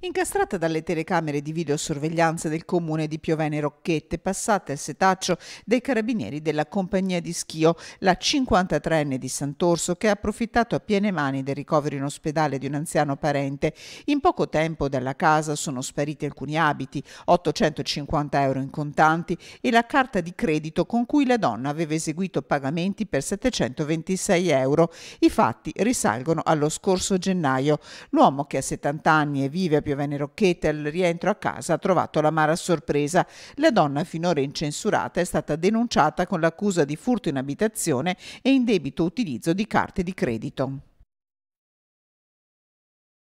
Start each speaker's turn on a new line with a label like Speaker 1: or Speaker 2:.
Speaker 1: Incastrata dalle telecamere di videosorveglianza del comune di Piovene Rocchette, passata al setaccio dei carabinieri della compagnia di schio, la 53enne di Sant'Orso, che ha approfittato a piene mani del ricovero in ospedale di un anziano parente. In poco tempo dalla casa sono spariti alcuni abiti, 850 euro in contanti e la carta di credito con cui la donna aveva eseguito pagamenti per 726 euro. I fatti risalgono allo scorso gennaio. L'uomo che ha 70 anni e vive Piovene Rocchetta, al rientro a casa ha trovato la l'amara sorpresa. La donna, finora incensurata, è stata denunciata con l'accusa di furto in abitazione e indebito utilizzo di carte di credito.